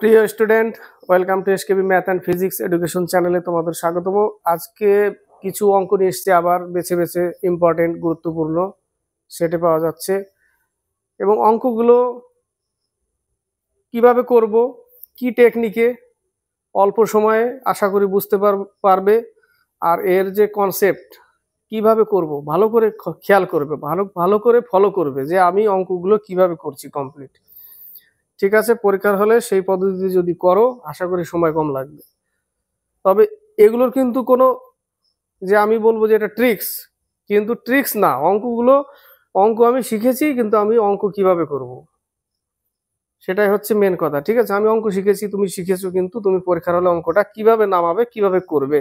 প্রিয় student welcome to SKB math and physics education চ্যানেলে তোমাদের স্বাগতম আজকে কিছু অঙ্ক নিয়ে এসছে আবার বেছে বেছে ইম্পর্টেন্ট গুরুত্বপূর্ণ সেটা পাওয়া যাচ্ছে এবং অঙ্কগুলো কিভাবে করব কি টেকনিকে অল্প সময়ে আশা করি বুঝতে পারবে আর এর যে কনসেপ্ট কিভাবে করব ভালো করে খেয়াল করবে ভালো ভালো করে ফলো করবে যে আমি অঙ্কগুলো কিভাবে করছি কমপ্লিট ঠিক আছে পরীক্ষার হলে সেই পদ্ধতি যদি করো আশা করি সময় কম লাগবে তবে এগুলোর কিন্তু কোনো যে আমি বলবো যে এটা ট্রিক্স কিন্তু ট্রিক্স না অঙ্কগুলো অঙ্ক আমি শিখেছি কিন্তু আমি অঙ্ক কিভাবে করব। সেটাই হচ্ছে মেন কথা ঠিক আছে আমি অঙ্ক শিখেছি তুমি শিখেছো কিন্তু তুমি পরীক্ষার হলে অঙ্কটা কিভাবে নামাবে কিভাবে করবে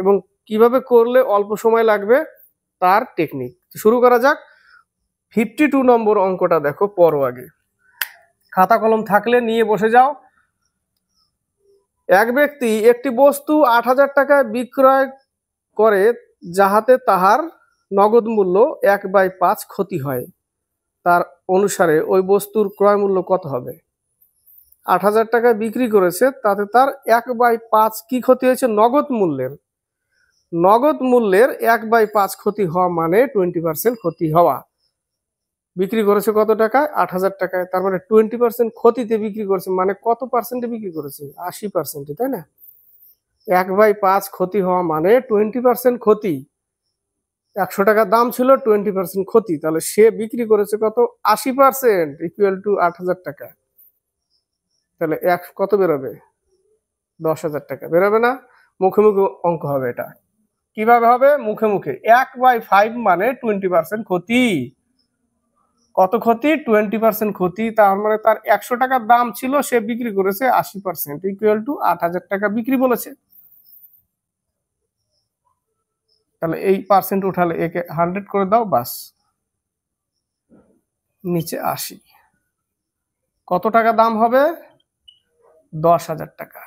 এবং কিভাবে করলে অল্প সময় লাগবে তার টেকনিক শুরু করা যাক ফিফটি টু নম্বর অঙ্কটা দেখো পর আগে খাতা কলম থাকলে নিয়ে বসে যাও এক ব্যক্তি একটি বস্তু আট হাজার টাকায় বিক্রয় করে যাহাতে তাহার নগদ মূল্য এক বাই পাঁচ ক্ষতি হয় তার অনুসারে ওই বস্তুর ক্রয় মূল্য কত হবে আট হাজার টাকায় বিক্রি করেছে তাতে তার এক বাই পাঁচ কী ক্ষতি হয়েছে নগদ মূল্যের নগদ মূল্যের এক বাই পাঁচ ক্ষতি হওয়া মানে টোয়েন্টি পার্সেন্ট ক্ষতি হওয়া বিক্রি করেছে কত টাকায় আট হাজার টাকায় তার মানে টোয়েন্টি পার্সেন্ট ক্ষতিতে বিক্রি করেছে মানে কত পার্সেন্টে বিক্রি করেছে আশি পার্সেন্টে তাই না এক বাই পাঁচ ক্ষতি হওয়া মানে টোয়েন্টি পার্সেন্ট ক্ষতি একশো টাকা দাম ছিল টোয়েন্টি পার্সেন্ট ক্ষতি তাহলে সে বিক্রি করেছে কত আশি পার্সেন্ট ইকুয়াল টু আট হাজার টাকা তাহলে এক কত বেরোবে দশ হাজার টাকা বেরোবে না মুখে মুখে অঙ্ক হবে এটা কিভাবে হবে মুখে মুখে এক বাই ফাইভ মানে টোয়েন্টি পার্সেন্ট ক্ষতি কত ক্ষতি টোয়েন্টি পার্সেন্ট ক্ষতি তার মানে তার একশো টাকার দাম ছিল সে বিক্রি করেছে আশি পার্সেন্ট ইকুয়াল টু আট হাজার টাকা বিক্রি বলেছে তাহলে এই পার্সেন্ট উঠালে একে হান্ড্রেড করে দাও বাস নিচে আসি কত টাকা দাম হবে দশ হাজার টাকা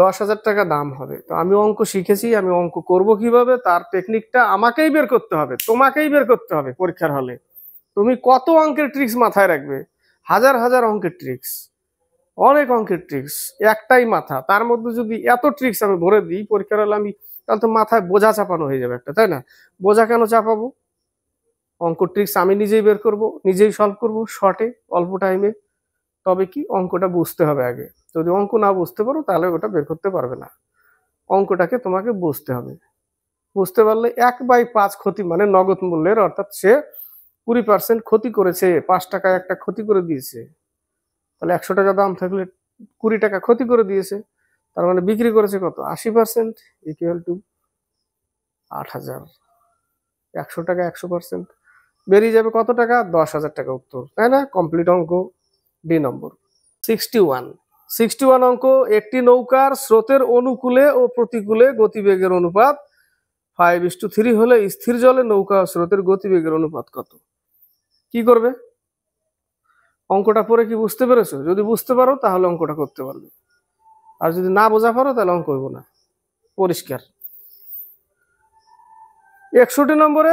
দশ হাজার টাকা দাম হবে তো আমি অঙ্ক শিখেছি আমি অঙ্ক করব কিভাবে তার টেকনিকটা আমাকেই বের করতে হবে তোমাকেই বের করতে হবে পরীক্ষার হলে তুমি কত অঙ্কের ট্রিক্স মাথায় রাখবে হাজার হাজার অঙ্কের ট্রিক্স অনেক অঙ্কের ট্রিক্স একটাই মাথা তার মধ্যে যদি এত ট্রিক্স আমি ভরে দিই পরীক্ষার হলে আমি তাহলে তো মাথায় বোঝা চাপানো হয়ে যাবে একটা তাই না বোঝা কেন চাপাবো অঙ্ক ট্রিক্স আমি নিজেই বের করব নিজেই সলভ করব শর্টে অল্প টাইমে তবে কি অঙ্কটা বুঝতে হবে আগে যদি অঙ্ক না বুঝতে পারো তাহলে ওটা বের করতে পারবে না অঙ্কটাকে তোমাকে বুঝতে হবে বুঝতে পারলে এক বাই পাঁচ ক্ষতি মানে নগদ মূল্যের অর্থাৎ সে কুড়ি পার্সেন্ট ক্ষতি করেছে পাঁচ টাকায় একটা ক্ষতি করে দিয়েছে তাহলে একশো টাকা দাম থাকলে কুড়ি টাকা ক্ষতি করে দিয়েছে তার মানে বিক্রি করেছে কত আশি পার্সেন্ট ইকুয়াল টু আট হাজার একশো টাকা একশো পার্সেন্ট বেরিয়ে যাবে কত টাকা দশ হাজার টাকা উত্তর তাই না কমপ্লিট অঙ্ক D number sixty one sixty one অঙ্ক একটি নৌকার স্রোতের অনুকূলে ও প্রতিকূলে গতিবেগের অনুপাত ফাইভ ইস টু থ্রি হলে স্থির জলে নৌকা স্রোতের গতিবেগের অনুপাত কত কি করবে অঙ্কটা পরে কি বুঝতে পেরেছো যদি বুঝতে পারো তাহলে অঙ্কটা করতে পারবে আর যদি না বোঝা পারো তাহলে অঙ্ক হইব না পরিষ্কার একষট্টি নম্বরে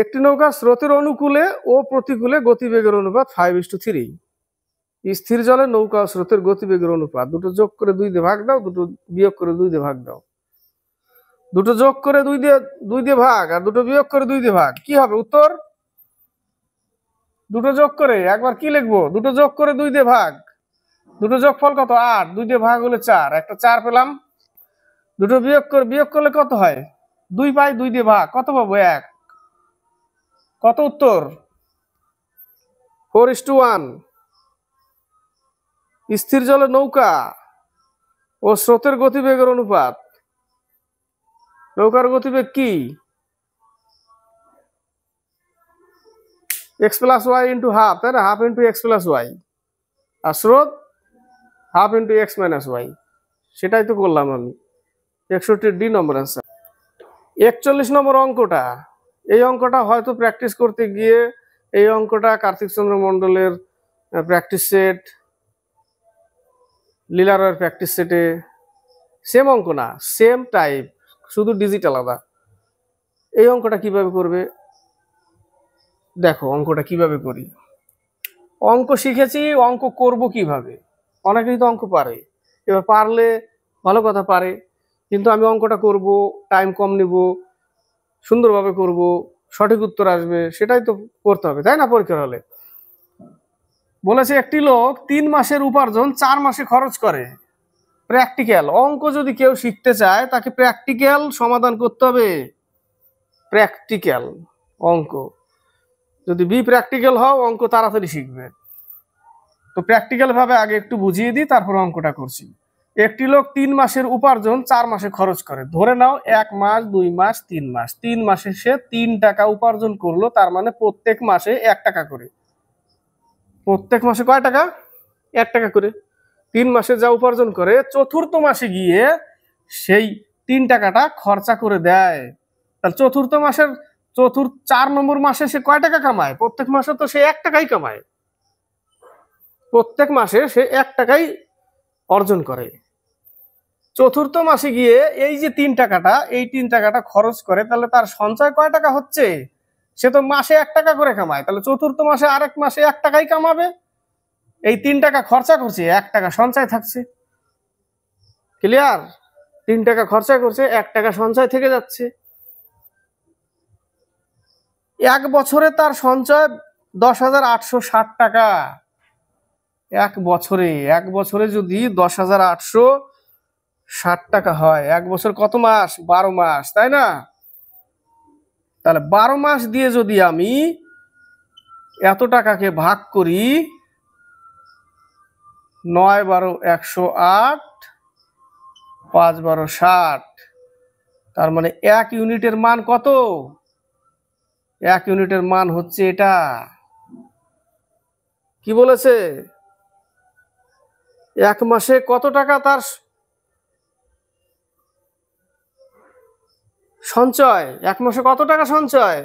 একটি নৌকা স্রোতের অনুকূলে ও প্রতিকূলে গতিবেগের অনুপাত ফাইভ ইস টু থ্রি স্থির জলে নৌকা ও স্রোতের গতিবেগের অনুপাত দুটো যোগ করে দুই দিয়ে ভাগ দাও দুটো বিয়োগ করে দুই দিয়ে ভাগ দাও দুটো যোগ করে দুই দিয়ে দুই দিয়ে ভাগ আর দুটো বিয়োগ করে দুই দিয়ে ভাগ কি হবে উত্তর দুটো যোগ করে একবার কি লিখবো দুটো যোগ করে দুই দিয়ে ভাগ দুটো যোগ ফল কত আট দুই দিয়ে ভাগ হলে চার একটা চার পেলাম দুটো বিয়োগ করে বিয়োগ করলে কত হয় দুই পাই দুই দিয়ে ভাগ কত পাবো এক কত উত্তর ফোর ইস টু ওয়ান স্থির জলে নৌকা ও স্রোতের গতিবেগের অনুপাত নৌকার গতিবেগ কি X plus Y into half তাই না half into X plus Y আর স্রোত half into X minus Y সেটাই তো করলাম আমি একষট্টি ডি নম্বর অ্যান্সার একচল্লিশ নম্বর অঙ্কটা এই অঙ্কটা হয়তো প্র্যাকটিস করতে গিয়ে এই অঙ্কটা কার্তিক চন্দ্র মণ্ডলের প্র্যাকটিস সেট লীলা রয়ের প্র্যাকটিস সেটে সেম অঙ্ক না সেম টাইপ শুধু ডিজিট আলাদা এই অঙ্কটা কিভাবে করবে দেখো অঙ্কটা কিভাবে করি অঙ্ক শিখেছি অঙ্ক করব কিভাবে অনেকেই তো অঙ্ক পারে এবার পারলে ভালো কথা পারে কিন্তু আমি অঙ্কটা করব টাইম কম নেবো সুন্দরভাবে করব সঠিক উত্তর আসবে সেটাই তো করতে হবে তাই না পরীক্ষার হলে বলেছে একটি লোক তিন মাসের উপার্জন চার মাসে খরচ করে প্র্যাকটিক্যাল অঙ্ক যদি কেউ শিখতে চায় তাকে প্র্যাকটিক্যাল সমাধান করতে হবে প্র্যাকটিক্যাল অঙ্ক যদি বি প্র্যাকটিক্যাল হও অঙ্ক তাড়াতাড়ি শিখবে তো প্র্যাকটিক্যালভাবে আগে একটু বুঝিয়ে দিই তারপর অঙ্কটা করছি একটি লোক তিন মাসের উপার্জন চার মাসে খরচ করে ধরে নাও এক মাস দুই মাস তিন মাস তিন মাসে সে তিন টাকা উপার্জন করলো তার মানে প্রত্যেক মাসে এক টাকা করে প্রত্যেক মাসে কয় টাকা এক টাকা করে তিন মাসে যা উপার্জন করে চতুর্থ মাসে গিয়ে সেই তিন টাকাটা খরচা করে দেয় তাহলে চতুর্থ মাসের চতুর্থ চার নম্বর মাসে সে কয় টাকা কামায় প্রত্যেক মাসে তো সে এক টাকাই কামায় প্রত্যেক মাসে সে এক টাকাই অর্জন করে চতুর্থ মাসে গিয়ে এই যে তিন টাকাটা এই তিন টাকাটা খরচ করে তাহলে তার সঞ্চয় কয় টাকা হচ্ছে সে তো মাসে এক টাকা করে কামায় তাহলে চতুর্থ মাসে আরেক মাসে এক টাকাই কামাবে এই তিন টাকা খরচা করছে এক টাকা সঞ্চয় থাকছে ক্লিয়ার তিন টাকা খরচা করছে এক টাকা সঞ্চয় থেকে যাচ্ছে এক বছরে তার সঞ্চয় দশ হাজার আটশো ষাট টাকা এক বছরে এক বছরে যদি দশ হাজার আটশো ষাট টাকা হয় এক বছর কত মাস বারো মাস তাই না তাহলে বারো মাস দিয়ে যদি আমি এত টাকাকে ভাগ করি নয় বারো একশো আট পাঁচ বারো ষাট তার মানে এক ইউনিটের মান কত এক ইউনিটের মান হচ্ছে এটা কি বলেছে এক মাসে কত টাকা তার সঞ্চয় এক মাসে কত টাকা সঞ্চয়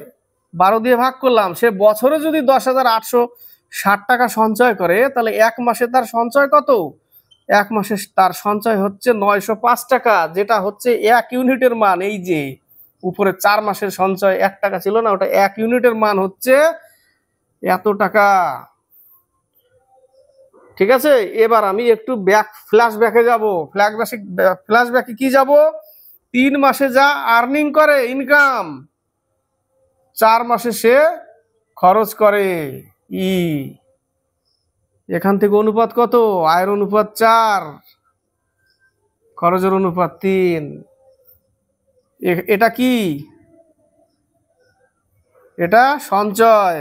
বারো দিয়ে ভাগ করলাম সে বছরে যদি দশ হাজার আটশো ষাট টাকা সঞ্চয় করে তাহলে এক মাসে তার সঞ্চয় কত এক মাসে তার সঞ্চয় হচ্ছে নয়শো পাঁচ টাকা যেটা হচ্ছে এক ইউনিটের মান এই যে উপরে চার মাসের সঞ্চয় এক টাকা ছিল না ওটা এক ইউনিটের মান হচ্ছে এত টাকা ঠিক আছে এবার আমি একটু ব্যাক ফ্ল্যাশব্যাকে যাব ফ্ল্যাশব্যাকে ফ্ল্যাশব্যাকে কি যাব তিন মাসে যা আর্নিং করে ইনকাম চার মাসে সে খরচ করে ই এখান থেকে অনুপাত কত আয়ের অনুপাত চার খরচের অনুপাত তিন এটা কি এটা সঞ্চয়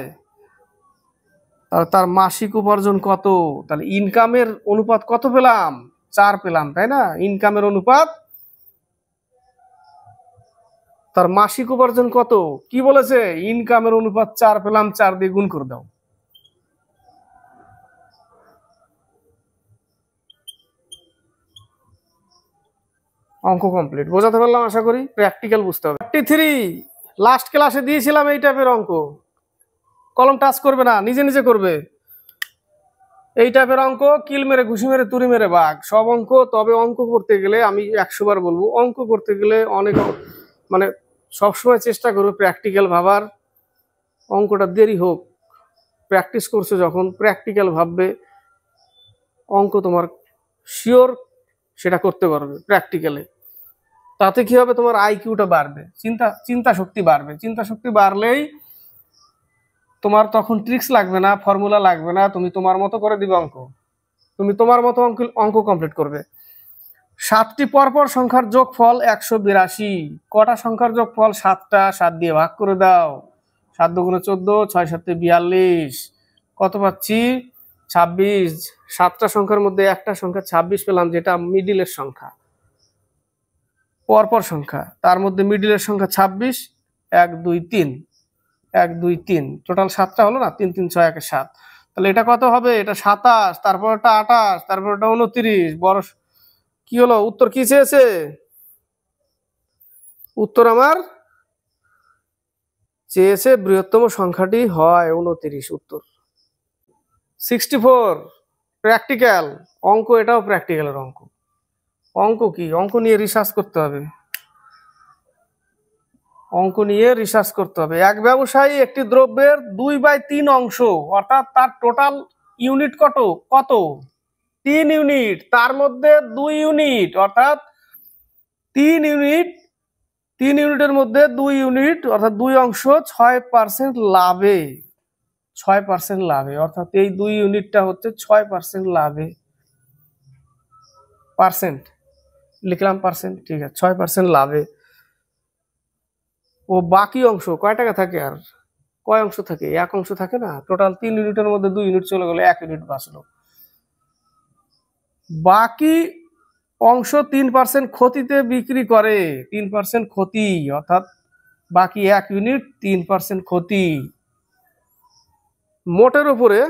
আর তার মাসিক উপার্জন কত তাহলে ইনকামের অনুপাত কত পেলাম চার পেলাম তাই না ইনকামের অনুপাত তার মাসিক উপার্জন কত কি বলেছে ইনকামের অনুপাত চার পেলাম চার দিয়ে গুণ করে দাও অঙ্ক কমপ্লিট বোঝাতে পারলাম আশা করি প্র্যাকটিক্যাল বুঝতে হবে থার্টি থ্রি লাস্ট ক্লাসে দিয়েছিলাম এই টাইপের অঙ্ক কলম টাচ করবে না নিজে নিজে করবে এই টাইপের অঙ্ক কিল মেরে ঘুষি মেরে তুরি মেরে বাঘ সব অঙ্ক তবে অঙ্ক করতে গেলে আমি একশোবার বলবো অঙ্ক করতে গেলে অনেক মানে সবসময় চেষ্টা করবে প্র্যাকটিক্যাল ভাবার অঙ্কটা দেরি হোক প্র্যাকটিস করছো যখন প্র্যাকটিক্যাল ভাববে অঙ্ক তোমার শিওর সেটা করতে পারবে প্র্যাকটিক্যালে তাতে কি হবে তোমার আইকিউটা বাড়বে চিন্তা চিন্তা শক্তি বাড়বে চিন্তা শক্তি বাড়লেই তোমার তখন ট্রিক্স লাগবে না ফর্মুলা লাগবে না তুমি তোমার মতো করে দিবে অঙ্ক তুমি তোমার মতো অঙ্ক অঙ্ক কমপ্লিট করবে সাতটি পরপর সংখ্যার যোগফল একশো বিরাশি কটা সংখ্যার যোগফল সাতটা সাত দিয়ে ভাগ করে দাও সাত দুগুণে চোদ্দো ছয় সাতে বিয়াল্লিশ কত পাচ্ছি ছাব্বিশ সাতটা সংখ্যার মধ্যে একটা সংখ্যা ছাব্বিশ পেলাম যেটা মিডিলের সংখ্যা পরপর সংখ্যা তার মধ্যে মিডিলের সংখ্যা ছাব্বিশ এক দুই তিন এক দুই তিন টোটাল সাতটা হলো না তিন তিন ছয় একে সাত তাহলে এটা কত হবে এটা সাতাশ তারপর এটা আটাশ তারপর এটা উনত্রিশ বড় কি হলো উত্তর কি চেয়েছে উত্তর আমার চেয়েছে বৃহত্তম সংখ্যাটি হয় উনত্রিশ উত্তর সিক্সটি ফোর প্র্যাকটিক্যাল অঙ্ক এটাও প্র্যাকটিক্যালের অঙ্ক অঙ্ক কি অঙ্ক নিয়ে রিসার্চ করতে হবে অঙ্ক নিয়ে রিসার্চ করতে হবে এক ব্যবসায়ী একটি দ্রব্যের দুই বাই তিন অংশ অর্থাৎ তার টোটাল ইউনিট কত কত তিন ইউনিট তার মধ্যে দুই ইউনিট অর্থাৎ তিন ইউনিট তিন ইউনিটের মধ্যে দুই ইউনিট অর্থাৎ দুই অংশ ছয় পার্সেন্ট লাভে ছয় পার্সেন্ট লাভে অর্থাৎ এই দুই ইউনিটটা হচ্ছে ছয় পার্সেন্ট লাভে পার্সেন্ট লিখলাম পার্সেন্ট ঠিক আছে ছয় পার্সেন্ট লাভে ও বাকি অংশ কয় টাকা থাকে আর কয় অংশ থাকে এক অংশ থাকে না টোটাল তিন ইউনিটের মধ্যে দুই ইউনিট চলে গেলে এক ইউনিট বাঁচলো বাকি অংশ তিন পার্সেন্ট ক্ষতিতে বিক্রি করে তিন পার্সেন্ট ক্ষতি অর্থাৎ বাকি এক ইউনিট তিন পার্সেন্ট ক্ষতি মোটের উপরে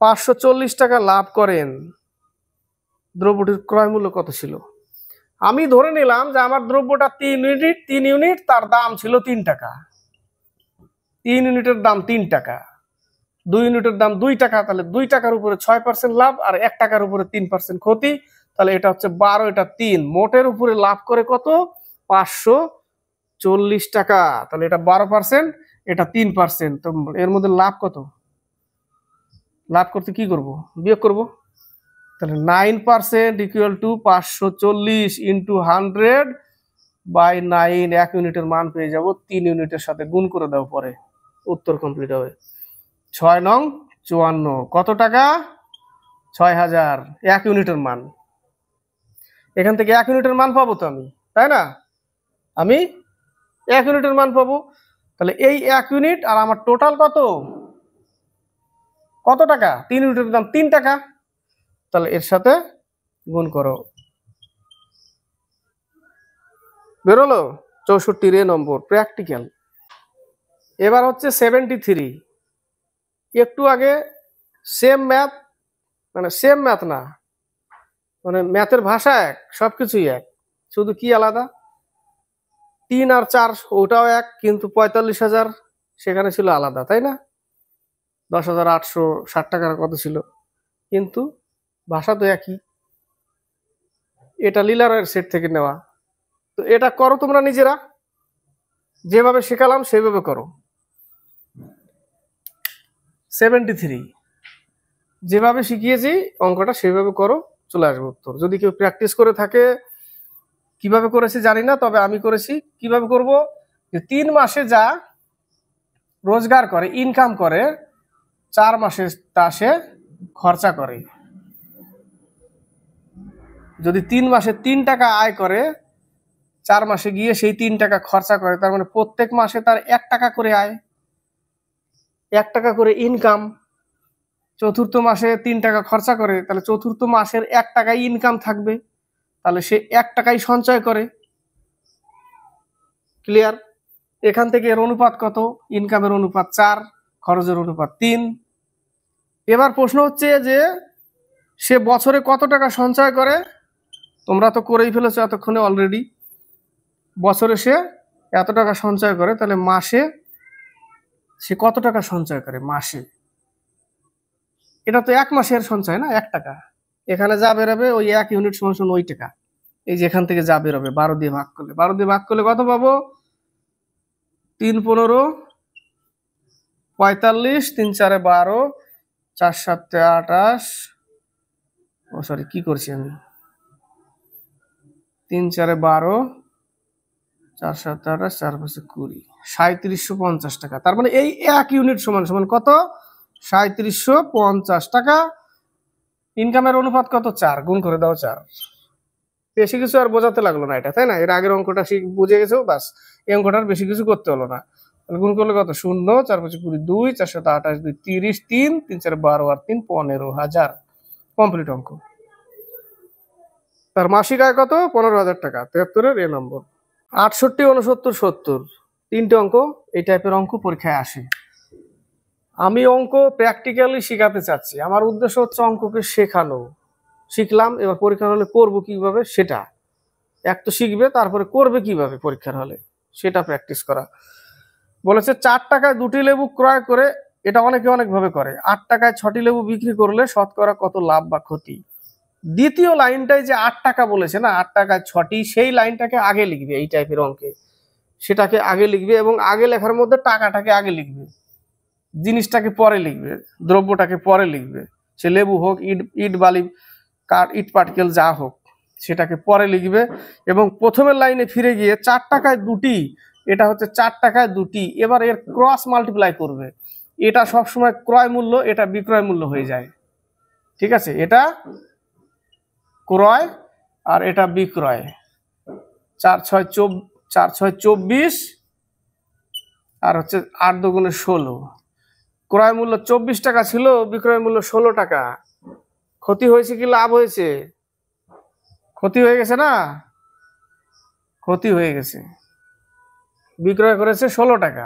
পাঁচশো টাকা লাভ করেন দ্রব্যটির ক্রয়মূল্য কত ছিল আমি ধরে নিলাম যে আমার দ্রব্যটা তিন ইউনিট তিন ইউনিট তার দাম ছিল তিন টাকা তিন ইউনিটের দাম তিন টাকা দুই ইউনিটের দাম দুই টাকা তাহলে দুই টাকার উপরে ছয় পার্সেন্ট লাভ আর এক টাকার উপরে তিন পার্সেন্ট ক্ষতি তাহলে এটা হচ্ছে বারো এটা তিন মোটের উপরে লাভ করে কত পাঁচশো চল্লিশ টাকা তাহলে এটা বারো পার্সেন্ট এটা তিন পার্সেন্ট তো এর মধ্যে লাভ কত লাভ করতে কি করব বিয়োগ করব তাহলে নাইন পার্সেন্ট ইকুয়াল টু পাঁচশো চল্লিশ ইন্টু হান্ড্রেড বাই নাইন এক ইউনিটের মান পেয়ে যাব তিন ইউনিটের সাথে গুণ করে দেওয়া পরে উত্তর কমপ্লিট হবে ছয় নং চুয়ান্ন কত টাকা ছয় হাজার এক ইউনিটের মান এখান থেকে এক ইউনিটের মান পাবো তো আমি তাই না আমি এক ইউনিটের মান পাবো তাহলে এই এক ইউনিট আর আমার টোটাল কত কত টাকা তিন ইউনিটের দাম তিন টাকা তাহলে এর সাথে গুণ করো বেরোলো চৌষট্টি রে নম্বর প্র্যাকটিক্যাল এবার হচ্ছে সেভেন্টি থ্রি একটু আগে সেম ম্যাথ মানে সেম ম্যাথ না মানে ম্যাথের ভাষা এক সব কিছুই এক শুধু কি আলাদা তিন আর চার ওটাও এক কিন্তু পঁয়তাল্লিশ হাজার সেখানে ছিল আলাদা তাই না দশ হাজার আটশো ষাট টাকার কত ছিল কিন্তু ভাষা তো একই এটা লিলারের সেট থেকে নেওয়া তো এটা করো তোমরা নিজেরা যেভাবে শেখালাম সেভাবে করো সেভেন্টি থ্রি যেভাবে শিখিয়েছি অঙ্কটা সেভাবে করো চলে আসবে উত্তর যদি কেউ প্র্যাকটিস করে থাকে কিভাবে করেছি জানি না তবে আমি করেছি কিভাবে করব যে তিন মাসে যা রোজগার করে ইনকাম করে চার মাসে তা সে খরচা করে যদি তিন মাসে তিন টাকা আয় করে চার মাসে গিয়ে সেই তিন টাকা খরচা করে তার মানে প্রত্যেক মাসে তার এক টাকা করে আয় এক টাকা করে ইনকাম চতুর্থ মাসে তিন টাকা খরচা করে তাহলে চতুর্থ মাসের এক টাকায় ইনকাম থাকবে তাহলে সে এক টাকাই সঞ্চয় করে ক্লিয়ার এখান থেকে এর অনুপাত কত ইনকামের অনুপাত চার খরচের অনুপাত তিন এবার প্রশ্ন হচ্ছে যে সে বছরে কত টাকা সঞ্চয় করে তোমরা তো করেই ফেলেছো এতক্ষণে অলরেডি বছরে সে এত টাকা সঞ্চয় করে তাহলে মাসে সে কত টাকা সঞ্চয় করে মাসে এটা তো এক মাসের সঞ্চয় না এক টাকা এখানে যা বেরোবে ওই এক ইউনিট সময় সমান ওই টাকা এই যে এখান থেকে যা বেরোবে বারো দিয়ে ভাগ করলে বারো দিয়ে ভাগ করলে কত পাবো তিন পনেরো পঁয়তাল্লিশ তিন চারে বারো চার সাতে আঠাশ ও সরি কি করছি আমি তিন চারে বারো চার সাতে আঠাশ চার পাঁচে কুড়ি সাঁত্রিশশো পঞ্চাশ টাকা তার মানে এই এক ইউনিট সমান সমান কত সাঁত্রিশশো পঞ্চাশ টাকা ইনকামের অনুপাত কত চার গুণ করে দাও চার বেশি কিছু আর বোঝাতে লাগলো না এটা তাই না এর আগের অঙ্কটা বুঝে গেছো বাস এই অঙ্কটার বেশি কিছু করতে হলো না গুণ করলে কত শূন্য চার পাঁচ কুড়ি দুই চারশো আঠাশ দুই তিরিশ তিন তিন চার বারো আর তিন পনেরো হাজার কমপ্লিট অঙ্ক তার মাসিক আয় কত পনেরো হাজার টাকা তেহাত্তরের এ নম্বর আটষট্টি উনসত্তর সত্তর তিনটে অঙ্ক এই টাইপের অঙ্ক পরীক্ষায় আসে আমি অঙ্ক প্র্যাকটিক্যালি শেখাতে চাচ্ছি আমার উদ্দেশ্য হচ্ছে অঙ্ককে শেখানো শিখলাম এবার পরীক্ষার হলে করবো কীভাবে সেটা এক তো শিখবে তারপরে করবে কিভাবে পরীক্ষার হলে সেটা প্র্যাকটিস করা বলেছে চার টাকায় দুটি লেবু ক্রয় করে এটা অনেকে অনেকভাবে করে আট টাকায় ছটি লেবু বিক্রি করলে শতকরা কত লাভ বা ক্ষতি দ্বিতীয় লাইনটায় যে আট টাকা বলেছে না আট টাকায় ছটি সেই লাইনটাকে আগে লিখবে এই টাইপের অঙ্কে সেটাকে আগে লিখবে এবং আগে লেখার মধ্যে টাকাটাকে আগে লিখবে জিনিসটাকে পরে লিখবে দ্রব্যটাকে পরে লিখবে সে লেবু হোক ইট ইট বালি কাঠ ইট পার্টিকেল যা হোক সেটাকে পরে লিখবে এবং প্রথমের লাইনে ফিরে গিয়ে চার টাকায় দুটি এটা হচ্ছে চার টাকায় দুটি এবার এর ক্রস মাল্টিপ্লাই করবে এটা সবসময় ক্রয় মূল্য এটা বিক্রয় মূল্য হয়ে যায় ঠিক আছে এটা ক্রয় আর এটা বিক্রয় চার ছয় চব্বিশ চার ছয় চব্বিশ আর হচ্ছে আট দুগুণে ষোলো ক্রয় মূল্য চব্বিশ টাকা ছিল বিক্রয় মূল্য ষোলো টাকা ক্ষতি হয়েছে কি লাভ হয়েছে ক্ষতি হয়ে গেছে না ক্ষতি হয়ে গেছে বিক্রয় করেছে ষোলো টাকা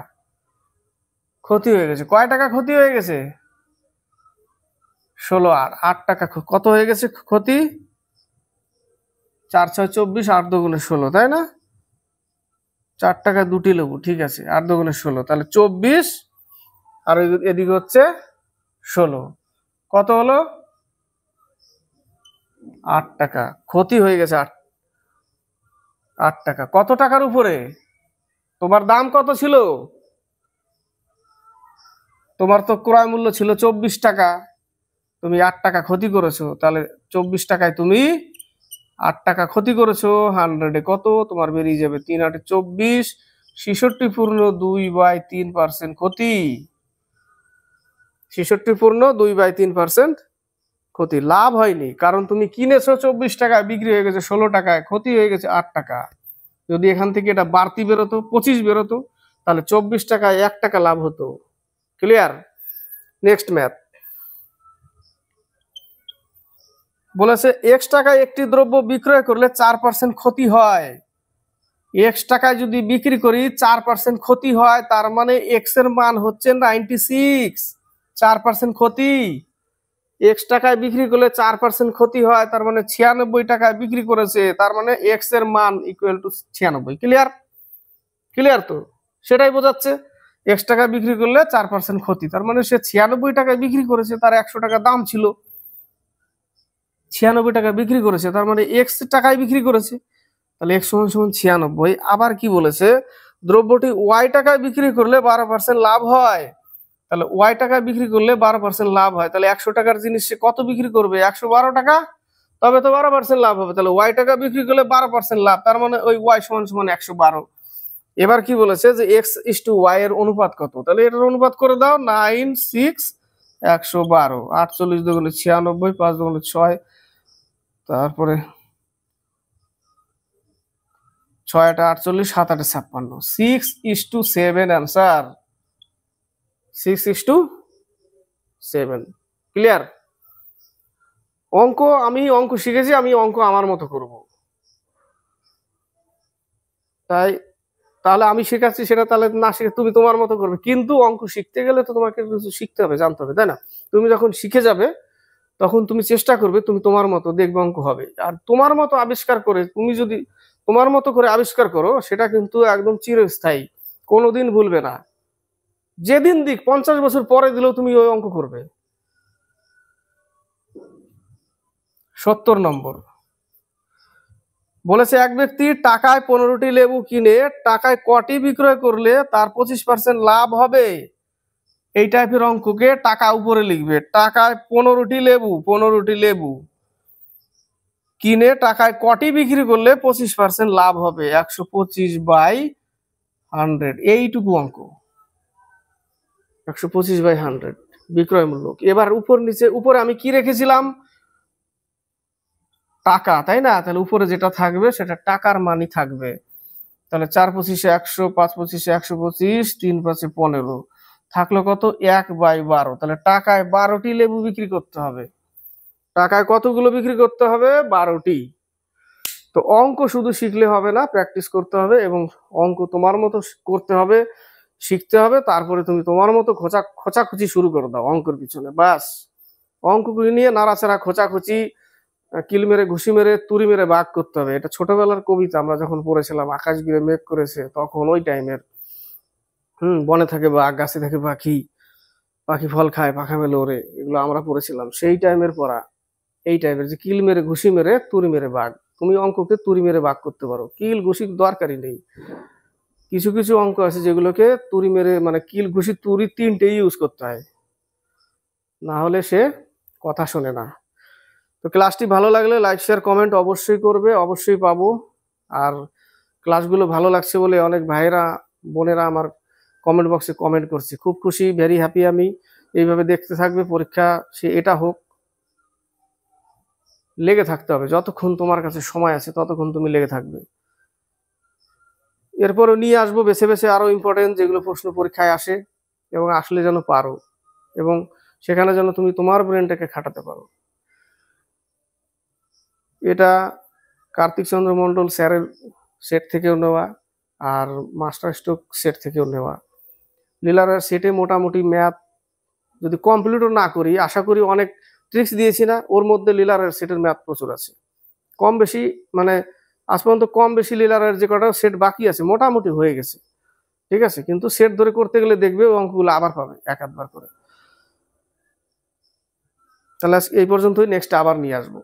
ক্ষতি হয়ে গেছে কয় টাকা ক্ষতি হয়ে গেছে ষোলো আর আট টাকা কত হয়ে গেছে ক্ষতি চার ছয় চব্বিশ আট দুগুণে ষোলো তাই না চার টাকা দুটি লেবু ঠিক আছে আর দোকানে ষোলো তাহলে চব্বিশ আর এদিকে হচ্ছে ষোলো কত হলো আট টাকা ক্ষতি হয়ে গেছে আট আট টাকা কত টাকার উপরে তোমার দাম কত ছিল তোমার তো ক্রয় মূল্য ছিল চব্বিশ টাকা তুমি আট টাকা ক্ষতি করেছো তাহলে চব্বিশ টাকায় তুমি আট টাকা ক্ষতি করেছো হান্ড্রেডে কত তোমার বেরিয়ে যাবে তিন আটে চব্বিশ ছেষট্টি পূর্ণ দুই বাই তিন পার্সেন্ট ক্ষতি ছেষট্টি পূর্ণ দুই বাই তিন পার্সেন্ট ক্ষতি লাভ হয়নি কারণ তুমি কিনেছো চব্বিশ টাকায় বিক্রি হয়ে গেছে ষোলো টাকায় ক্ষতি হয়ে গেছে আট টাকা যদি এখান থেকে এটা বাড়তি বেরোতো পঁচিশ বেরোতো তাহলে চব্বিশ টাকায় এক টাকা লাভ হতো ক্লিয়ার নেক্সট ম্যাথ বলেছে এক্স টাকায় একটি দ্রব্য বিক্রয় করলে চার পার্সেন্ট ক্ষতি হয় এক্স টাকায় যদি বিক্রি করি চার পার্সেন্ট ক্ষতি হয় তার মানে এক্স এর মান হচ্ছে নাইনটি সিক্স চার পার্সেন্ট ক্ষতি এক্স টাকায় বিক্রি করলে চার পার্সেন্ট ক্ষতি হয় তার মানে ছিয়ানব্বই টাকায় বিক্রি করেছে তার মানে এক্স এর মান ইকুয়াল টু ছিয়ানব্বই ক্লিয়ার ক্লিয়ার তো সেটাই বোঝাচ্ছে এক্স টাকায় বিক্রি করলে চার পার্সেন্ট ক্ষতি তার মানে সে ছিয়ানব্বই টাকায় বিক্রি করেছে তার একশো টাকা দাম ছিল ছিয়ানব্বই টাকা বিক্রি করেছে তার মানে এক্স টাকায় বিক্রি করেছে তাহলে এক্স সমান সমান ছিয়ানব্বই আবার কি বলেছে দ্রব্যটি ওয়াই টাকায় বিক্রি করলে বারো পার্সেন্ট লাভ হয় তাহলে ওয়াই টাকায় বিক্রি করলে বারো পার্সেন্ট লাভ হয় তাহলে একশো টাকার জিনিস সে কত বিক্রি করবে একশো বারো টাকা তবে তো বারো পার্সেন্ট লাভ হবে তাহলে ওয়াই টাকা বিক্রি করলে বারো পার্সেন্ট লাভ তার মানে ওই ওয়াই সমান সমান একশো বারো এবার কি বলেছে যে এক্স ইস টু ওয়াই এর অনুপাত কত তাহলে এটার অনুপাত করে দাও নাইন সিক্স একশো বারো আটচল্লিশ দোকানে ছিয়ানব্বই পাঁচ দোকানে ছয় তারপরে ছয় আটচল্লিশ সাত আটে ছাপ্পান্ন six is two seven answer six is two seven clear অঙ্ক আমি অঙ্ক শিখেছি আমি অঙ্ক আমার মতো করব তাই তাহলে আমি শেখাচ্ছি সেটা তাহলে না শিখে তুমি তোমার মতো করবে কিন্তু অঙ্ক শিখতে গেলে তো তোমাকে কিছু শিখতে হবে জানতে হবে তাই না তুমি যখন শিখে যাবে তখন তুমি চেষ্টা করবে তুমি তোমার মতো দেখবে অঙ্ক হবে আর তোমার মতো আবিষ্কার করে তুমি যদি তোমার মতো করে আবিষ্কার করো সেটা কিন্তু একদম চিরস্থায়ী কোনোদিন ভুলবে না যেদিন দিক পঞ্চাশ বছর পরে দিলেও তুমি ওই অঙ্ক করবে সত্তর নম্বর বলেছে এক ব্যক্তি টাকায় পনেরোটি লেবু কিনে টাকায় কটি বিক্রয় করলে তার পঁচিশ পার্সেন্ট লাভ হবে এই টাইপের অঙ্ককে টাকা উপরে লিখবে টাকায় পনেরোটি লেবু পনেরোটি লেবু কিনে টাকায় কটি বিক্রি করলে পঁচিশ পার্সেন্ট লাভ হবে একশো পঁচিশ বাই হান্ড্রেড এইটুকু অঙ্ক একশো পঁচিশ বাই হান্ড্রেড বিক্রয়মূলক এবার উপর নিচে উপরে আমি কি রেখেছিলাম টাকা তাই না তাহলে উপরে যেটা থাকবে সেটা টাকার মানি থাকবে তাহলে চার পঁচিশে একশো পাঁচ পঁচিশে একশো পঁচিশ তিন পাঁচে পনেরো থাকলো কত এক বাই বারো তাহলে টাকায় বারোটি লেবু বিক্রি করতে হবে টাকায় কতগুলো বিক্রি করতে হবে বারোটি তো অঙ্ক শুধু শিখলে হবে না প্র্যাকটিস করতে হবে এবং অঙ্ক তোমার মতো করতে হবে শিখতে হবে তারপরে তুমি তোমার মতো খোঁচা খোঁচাখুচি শুরু করে দাও অঙ্কের পিছনে বাস অঙ্কগুলি নিয়ে নাড়াচাড়া খোঁচাখুচি কিল মেরে ঘুষি মেরে তুরি মেরে বাঘ করতে হবে এটা ছোটবেলার কবিতা আমরা যখন পড়েছিলাম আকাশ গিরে মেঘ করেছে তখন ওই টাইমের হুম বনে থাকে বাঘ গাছে থাকে পাখি পাখি ফল খায় পাখা মেলে ওরে এগুলো আমরা পড়েছিলাম সেই টাইমের পড়া এই টাইমের যে কিল মেরে ঘুষি মেরে তুরি মেরে বাঘ তুমি অঙ্ককে তুরি মেরে বাঘ করতে পারো কিল ঘুষি দরকারই নেই কিছু কিছু অঙ্ক আছে যেগুলোকে তুরি মেরে মানে কিল ঘুষি তুরি তিনটেই ইউজ করতে হয় না হলে সে কথা শোনে না তো ক্লাসটি ভালো লাগলে লাইক শেয়ার কমেন্ট অবশ্যই করবে অবশ্যই পাবো আর ক্লাসগুলো ভালো লাগছে বলে অনেক ভাইরা বোনেরা আমার কমেন্ট বক্সে কমেন্ট করছে খুব খুশি ভেরি হ্যাপি আমি এইভাবে দেখতে থাকবে পরীক্ষা সে এটা হোক লেগে থাকতে হবে যতক্ষণ তোমার কাছে সময় আছে ততক্ষণ তুমি লেগে থাকবে এরপরও নিয়ে আসবো বেছে বেছে আরও ইম্পর্টেন্ট যেগুলো প্রশ্ন পরীক্ষায় আসে এবং আসলে যেন পারো এবং সেখানে যেন তুমি তোমার ব্রেনটাকে খাটাতে পারো এটা কার্তিক চন্দ্র মণ্ডল স্যারের সেট থেকেও নেওয়া আর মাস্টার স্ট্রোক সেট থেকেও নেওয়া লীলারের সেটে মোটামুটি ম্যাথ যদি কমপ্লিটও না করি আশা করি অনেক ট্রিক্স দিয়েছি না ওর মধ্যে লীলারের সেটের ম্যাথ প্রচুর আছে কম বেশি মানে আজ পর্যন্ত কম বেশি লীলারের যে কটা সেট বাকি আছে মোটামুটি হয়ে গেছে ঠিক আছে কিন্তু সেট ধরে করতে গেলে দেখবে অঙ্কগুলো আবার পাবে এক আধবার করে তাহলে এই পর্যন্তই নেক্সট আবার নিয়ে আসবো